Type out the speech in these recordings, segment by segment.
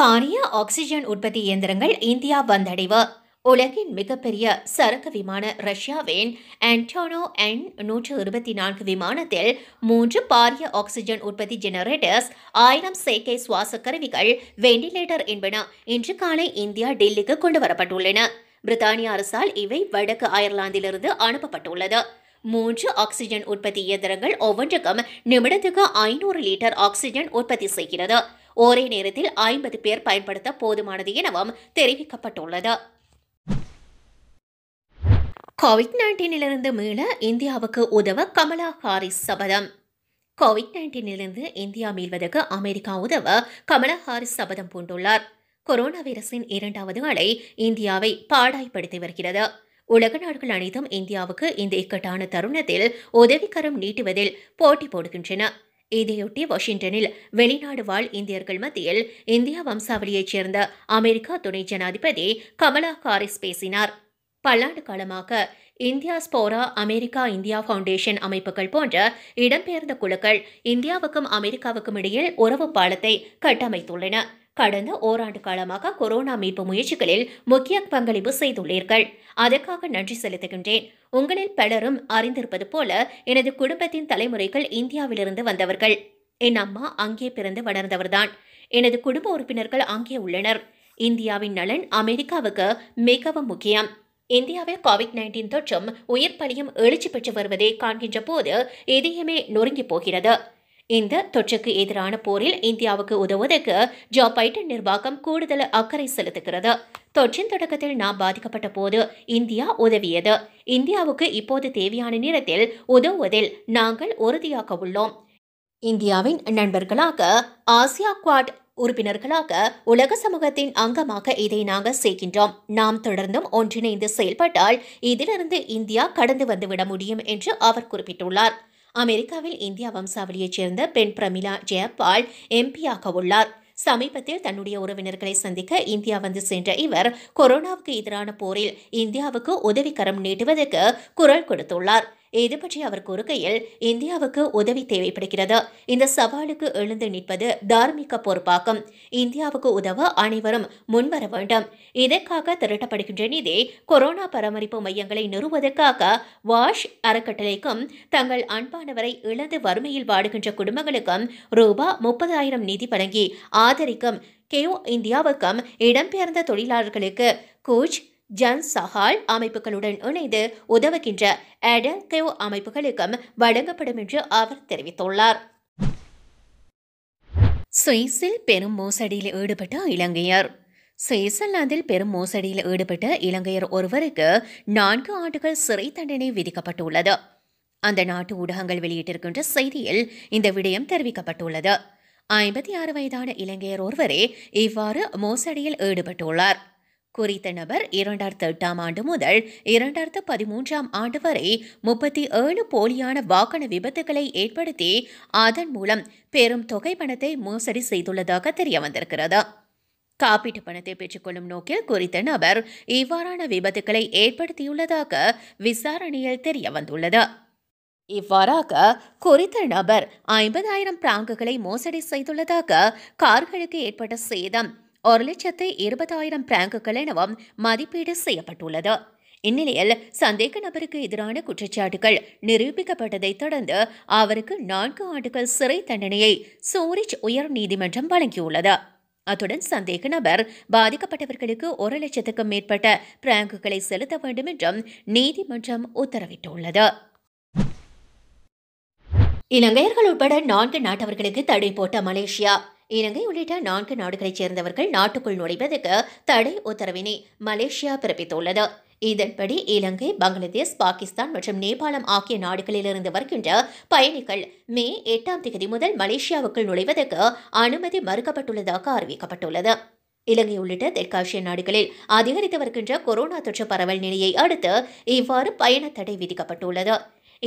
பாரிய ஆக்சிஜன் உற்பத்தி இயந்திரங்கள் இந்தியா வந்தடைவு உலகின் மிகப்பெரிய சரக்கு விமான ரஷ்யாவின் ஆண்டோனோ என் நூற்று இருபத்தி நான்கு விமானத்தில் மூன்று பாரிய ஆக்சிஜன் உற்பத்தி ஜெனரேட்டர்ஸ் ஆயிரம் சேர்க்கை சுவாச கருவிகள் வெண்டிலேட்டர் என்பன இன்று காலை இந்தியா டெல்லிக்கு கொண்டு வரப்பட்டுள்ளன பிரித்தானிய அரசால் இவை வடக்கு அயர்லாந்திலிருந்து அனுப்பப்பட்டுள்ளது மூன்று ஆக்சிஜன் உற்பத்தி இயந்திரங்கள் ஒவ்வொன்றுக்கும் நிமிடத்துக்கு ஐநூறு லிட்டர் ஆக்சிஜன் உற்பத்தி செய்கிறது ஒரே நேரத்தில் ஐம்பது பேர் பயன்படுத்த போதுமானது எனவும் தெரிவிக்கப்பட்டுள்ளது கோவிட் நைன்டீனிலிருந்து மீள இந்தியாவுக்கு உதவ கமலா ஹாரிஸ் சபதம் கோவிட் நைன்டீனிலிருந்து இந்தியா மீள்வதற்கு அமெரிக்கா உதவ கமலா ஹாரிஸ் சபதம் பூண்டுள்ளார் கொரோனா வைரஸின் இரண்டாவது அலை இந்தியாவை பாடாய்படுத்தி வருகிறது உலக நாடுகள் அனைத்தும் இந்தியாவுக்கு இந்த இக்கட்டான தருணத்தில் உதவிக்கரம் நீட்டுவதில் போட்டி போடுகின்றன இதையொட்டி வாஷிங்டனில் வெளிநாடு வாழ் இந்தியர்கள் மத்தியில் இந்தியா வம்சாவளியைச் சேர்ந்த அமெரிக்கா துணை ஜனாதிபதி கமலா காரிஸ் பேசினார் பல்லாண்டு காலமாக Indiaspora America India foundation அமைப்புகள் போன்ற இடம்பெயர்ந்த குழுக்கள் இந்தியாவுக்கும் அமெரிக்காவுக்கும் இடையில் உறவு பாலத்தை கட்டமைத்துள்ளன கடந்த ஓராண்டு காலமாக கொரோனா மீட்பு முயற்சிகளில் முக்கிய பங்களிப்பு செய்துள்ளீர்கள் அதற்காக நன்றி செலுத்துகின்றேன் உங்களில் பலரும் அறிந்திருப்பது போல எனது குடும்பத்தின் தலைமுறைகள் இந்தியாவிலிருந்து வந்தவர்கள் என் அம்மா அங்கே பிறந்து வளர்ந்தவர்தான் எனது குடும்ப உறுப்பினர்கள் அங்கே உள்ளனர் இந்தியாவின் நலன் அமெரிக்காவுக்கு மிகவும் முக்கியம் இந்தியாவில் கோவிட் நைன்டீன் தொற்றும் உயிர் பலியும் எழுச்சி பெற்று வருவதை காண்கின்ற போது இதயமே நொறுங்கி போகிறது இந்த தொற்றுக்கு எதிரான போரில் இந்தியாவுக்கு உதவுவதற்கு ஜோ பைடன் நிர்வாகம் கூடுதல் அக்கறை செலுத்துகிறது தொற்றின் தொடக்கத்தில் நாம் பாதிக்கப்பட்ட போது இந்தியா உதவியது இந்தியாவுக்கு இப்போது தேவையான நேரத்தில் உதவுவதில் நாங்கள் உறுதியாக உள்ளோம் இந்தியாவின் நண்பர்களாக ஆசியா குவாட் உறுப்பினர்களாக உலக சமூகத்தின் அங்கமாக இதை நாங்கள் செய்கின்றோம் நாம் தொடர்ந்தும் ஒன்றிணைந்து செயல்பட்டால் இதிலிருந்து இந்தியா கடந்து வந்துவிட முடியும் என்று அவர் குறிப்பிட்டுள்ளார் அமெரிக்காவில் இந்தியா வம்சாவளியைச் சேர்ந்த பெண் பிரமிளா ஜெயபால் எம்பியாக உள்ளார் சமீபத்தில் தன்னுடைய உறவினர்களை சந்திக்க இந்தியா வந்து சென்ற இவர் கொரோனாவுக்கு எதிரான போரில் இந்தியாவுக்கு உதவிக்கரம் நீட்டுவதற்கு குரல் கொடுத்துள்ளார் இது பற்றி அவர் கூறுகையில் இந்தியாவுக்கு உதவி தேவைப்படுகிறது இந்த சவாலுக்கு எழுந்து நிற்பது தார்மீக பொறுப்பாகும் இந்தியாவுக்கு உதவ அனைவரும் முன்வர வேண்டும் இதற்காக திரட்டப்படுகின்ற நிதி கொரோனா பராமரிப்பு மையங்களை நிறுவுவதற்காக வாஷ் அறக்கட்டளைக்கும் தங்கள் அன்பானவரை இழந்து வறுமையில் வாடுகின்ற குடும்பங்களுக்கும் ரூபா முப்பதாயிரம் நிதி வழங்கி ஆதரிக்கும் கேஓ இந்தியாவுக்கும் இடம்பெயர்ந்த தொழிலாளர்களுக்கு கூச் ஜன் சஹால் அமைப்புகளுடன் இணைந்து உதவுகின்ற அட அமைப்புகளுக்கும் வழங்கப்படும் என்று அவர் தெரிவித்துள்ளார் சுவிஸில் பெரும் மோசடியில் ஈடுபட்ட இலங்கையர் சுவிட்சர்லாந்தில் பெரும் மோசடியில் ஈடுபட்ட இலங்கையர் ஒருவருக்கு நான்கு ஆண்டுகள் சிறை தண்டனை விதிக்கப்பட்டுள்ளது அந்த நாட்டு ஊடகங்கள் வெளியிட்டிருக்கின்ற செய்தியில் இந்த விடயம் தெரிவிக்கப்பட்டுள்ளது ஐம்பத்தி ஆறு வயதான இலங்கையர் ஒருவரே இவ்வாறு மோசடியில் ஈடுபட்டுள்ளார் குறித்த நபர் இரண்டாயிரத்து எட்டாம் ஆண்டு முதல் இரண்டாயிரத்து பதிமூன்றாம் ஆண்டு வரை முப்பத்தி ஏழு போலியான வாகன விபத்துகளை ஏற்படுத்தி அதன் மூலம் பெரும் தொகை பணத்தை மோசடி செய்துள்ளதாக தெரியவந்திருக்கிறது காப்பீட்டு பணத்தை பெற்றுக்கொள்ளும் நோக்கில் குறித்த நபர் இவ்வாறான விபத்துகளை ஏற்படுத்தியுள்ளதாக விசாரணையில் தெரியவந்துள்ளது இவ்வாறாக குறித்த நபர் ஐம்பதாயிரம் பிராங்குகளை மோசடி செய்துள்ளதாக கார்களுக்கு ஏற்பட்ட சேதம் ஒரு லட்சத்து இருபதாயிரம் பிராங்குகள் எனவும் மதிப்பீடு செய்யப்பட்டுள்ளது இந்நிலையில் சந்தேக நபருக்கு எதிரான குற்றச்சாட்டுகள் நிரூபிக்கப்பட்டதைத் தொடர்ந்து அவருக்கு நான்கு ஆண்டுகள் சிறை தண்டனையை சூரிச் உயர் நீதிமன்றம் வழங்கியுள்ளது அத்துடன் சந்தேக நபர் பாதிக்கப்பட்டவர்களுக்கு ஒரு லட்சத்துக்கும் மேற்பட்ட பிராங்குகளை செலுத்த வேண்டும் என்றும் நீதிமன்றம் உத்தரவிட்டுள்ளது இலங்கையர்கள் உட்பட நான்கு நாட்டவர்களுக்கு தடை போட்ட மலேசியா இலங்கை உள்ளிட்ட நான்கு நாடுகளைச் சேர்ந்தவர்கள் நாட்டுக்குள் நுழைவதற்கு தடை உத்தரவினை மலேசியா பிறப்பித்துள்ளது இதன்படி இலங்கை பங்களாதேஷ் பாகிஸ்தான் மற்றும் நேபாளம் ஆகிய நாடுகளிலிருந்து வருகின்ற பயணிகள் மே எட்டாம் தேதி முதல் மலேசியாவுக்குள் நுழைவதற்கு அனுமதி மறுக்கப்பட்டுள்ளதாக அறிவிக்கப்பட்டுள்ளது இலங்கை உள்ளிட்ட தெற்காசிய நாடுகளில் அதிகரித்து வருகின்ற கொரோனா தொற்று பரவல் நிலையை அடுத்து இவ்வாறு பயண தடை விதிக்கப்பட்டுள்ளது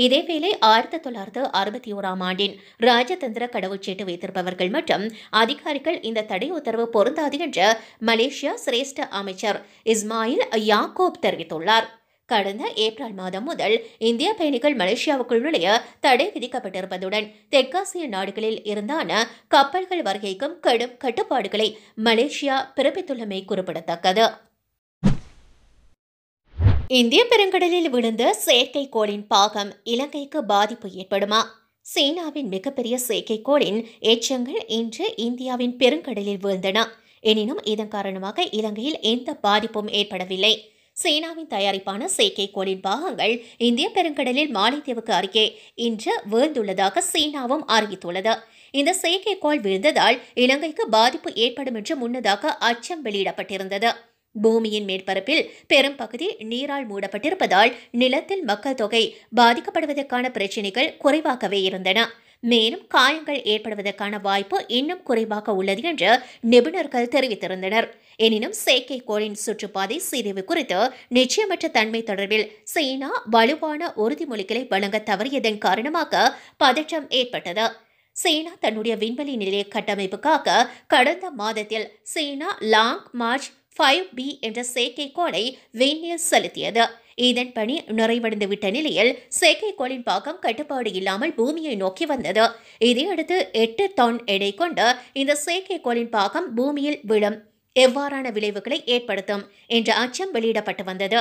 இதேவேளை ஆயிரத்தி தொள்ளாயிரத்து அறுபத்தி ஓராம் ஆண்டின் ராஜதந்திர கடவுச்சீட்டு வைத்திருப்பவர்கள் மற்றும் அதிகாரிகள் இந்த தடை உத்தரவு பொருந்தாது என்று மலேசியா சிரேஷ்ட அமைச்சர் இஸ்மாயில் யாக்கோப் தெரிவித்துள்ளார் கடந்த ஏப்ரல் மாதம் முதல் இந்திய பயணிகள் மலேசியாவுக்குள் நுழைய தடை விதிக்கப்பட்டிருப்பதுடன் தெற்காசிய நாடுகளில் இருந்தான கப்பல்கள் வருகைக்கும் கடும் கட்டுப்பாடுகளை மலேசியா பிறப்பித்துள்ளமை குறிப்பிடத்தக்கது இந்திய பெருங்கடலில் விழுந்த செயற்கைக்கோளின் பாகம் இலங்கைக்கு பாதிப்பு ஏற்படுமா சீனாவின் மிகப்பெரிய செயற்கைக்கோளின் எச்சங்கள் இன்று இந்தியாவின் பெருங்கடலில் விழுந்தன எனினும் இதன் காரணமாக இலங்கையில் எந்த பாதிப்பும் ஏற்படவில்லை சீனாவின் தயாரிப்பான செயற்கைக்கோளின் பாகங்கள் இந்திய பெருங்கடலில் மாலைத்தீவுக்கு அருகே இன்று வீழ்ந்துள்ளதாக சீனாவும் அறிவித்துள்ளது இந்த செயற்கைக்கோள் விழுந்ததால் இலங்கைக்கு பாதிப்பு ஏற்படும் என்று முன்னதாக அச்சம் வெளியிடப்பட்டிருந்தது பூமியின் மேற்பரப்பில் பெரும் பகுதி நீரால் மூடப்பட்டிருப்பதால் நிலத்தில் மக்கள் தொகை பாதிக்கப்படுவதற்கான பிரச்சினைகள் குறைவாகவே இருந்தன மேலும் காயங்கள் ஏற்படுவதற்கான வாய்ப்பு இன்னும் குறைவாக உள்ளது என்று நிபுணர்கள் தெரிவித்திருந்தனர் எனினும் செயற்கைக்கோளின் சுற்றுப்பாதை சீரிவு குறித்து நிச்சயமற்ற தன்மை தொடர்பில் சீனா வலுவான உறுதிமொழிகளை வழங்க தவறியதன் காரணமாக பதற்றம் ஏற்பட்டது சீனா தன்னுடைய விண்வெளி நிலைய கட்டமைப்புக்காக கடந்த மாதத்தில் சீனா லாங் மார்ச் ஃபைவ் பி என்ற செயற்கைக்கோளை விண்ணில் செலுத்தியது இதன் பணி நிறைவடைந்து விட்ட நிலையில் செயற்கைக்கோளின் பாகம் கட்டுப்பாடு இல்லாமல் பூமியை நோக்கி வந்தது இதையடுத்து எட்டு டன் எடை கொண்டு இந்த செயற்கைக்கோளின் பாகம் பூமியில் விழும் எவ்வாறான விளைவுகளை ஏற்படுத்தும் என்ற அச்சம் வெளியிடப்பட்டு வந்தது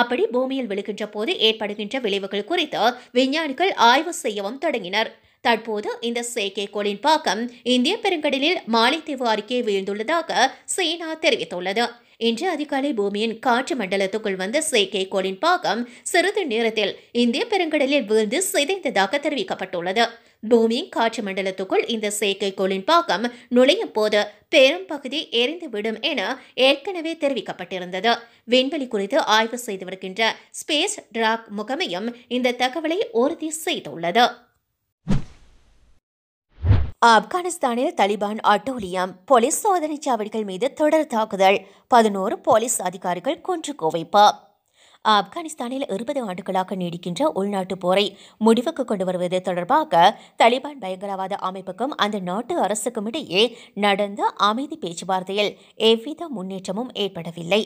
அப்படி பூமியில் விழுகின்ற போது ஏற்படுகின்ற விளைவுகள் குறித்து விஞ்ஞானிகள் ஆய்வு செய்யவும் தொடங்கினர் தற்போது இந்த செயற்கைக்கோளின் பாக்கம் இந்திய பெருங்கடலில் மாலைத்தீவு அருகே வீழ்ந்துள்ளதாக சீனா தெரிவித்துள்ளது இன்று அதிகாலை பூமியின் காற்று மண்டலத்துக்குள் வந்த செயற்கைக்கோளின் பாகம் சிறிது நேரத்தில் இந்திய பெருங்கடலில் வீழ்ந்து சிதைந்ததாக தெரிவிக்கப்பட்டுள்ளது பூமியின் காற்று மண்டலத்துக்குள் இந்த செயற்கைக்கோளின் பாகம் நுழையும் போது பெரும் பகுதி எரிந்துவிடும் என ஏற்கனவே தெரிவிக்கப்பட்டிருந்தது விண்வெளி குறித்து ஆய்வு செய்து வருகின்ற ஸ்பேஸ் டிராக் முகமையும் இந்த தகவலை உறுதி செய்துள்ளது ஆப்கானிஸ்தானில் தலிபான் அட்டோலியம் போலீஸ் சோதனை சாவடிகள் மீது தொடர் தாக்குதல் பதினோரு போலீஸ் அதிகாரிகள் கொன்று குவைப்பு ஆப்கானிஸ்தானில் இருபது ஆண்டுகளாக நீடிக்கின்ற உள்நாட்டுப் போரை முடிவுக்கு கொண்டு வருவது தொடர்பாக தலிபான் பயங்கரவாத அமைப்புக்கும் அந்த நாட்டு அரசுக்கும் இடையே நடந்த அமைதி பேச்சுவார்த்தையில் எவ்வித முன்னேற்றமும் ஏற்படவில்லை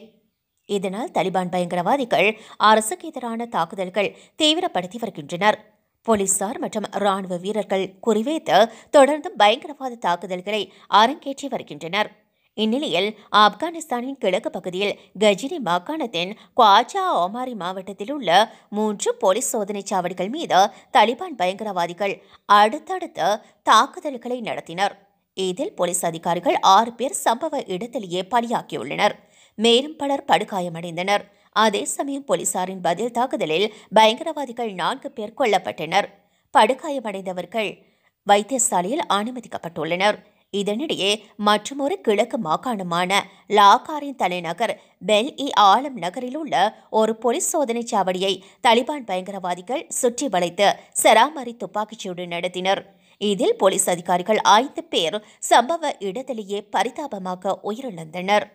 இதனால் தலிபான் பயங்கரவாதிகள் அரசுக்கு எதிரான தாக்குதல்கள் தீவிரப்படுத்தி வருகின்றனர் போலீசார் மற்றும் ராணுவ வீரர்கள் குறிவைத்து தொடர்ந்து பயங்கரவாத தாக்குதல்களை அரங்கேற்றி வருகின்றனர் இந்நிலையில் ஆப்கானிஸ்தானின் கிழக்கு பகுதியில் கஜினி மாகாணத்தின் குவாஜா ஓமாரி மாவட்டத்தில் உள்ள மூன்று போலீஸ் சோதனை சாவடிகள் மீது தலிபான் பயங்கரவாதிகள் அடுத்தடுத்து தாக்குதல்களை நடத்தினர் இதில் போலீஸ் அதிகாரிகள் ஆறு பேர் சம்பவ இடத்திலேயே பலியாகியுள்ளனர் மேலும் பலர் படுகாயமடைந்தனர் அதே சமயம் போலீசாரின் பதில் தாக்குதலில் பயங்கரவாதிகள் நான்கு பேர் கொல்லப்பட்டனர் படுகாயமடைந்தவர்கள் வைத்தியசாலையில் அனுமதிக்கப்பட்டுள்ளனர் இதனிடையே மற்றொரு கிழக்கு மாகாணமான லாகாரின் தலைநகர் பெல் இ ஆலம் நகரில் உள்ள ஒரு போலீஸ் சோதனை சாவடியை தலிபான் பயங்கரவாதிகள் சுற்றி வளைத்து சராமரி துப்பாக்கிச்சூடு நடத்தினர் இதில் போலீஸ் அதிகாரிகள் ஐந்து பேர் சம்பவ இடத்திலேயே பரிதாபமாக உயிரிழந்தனர்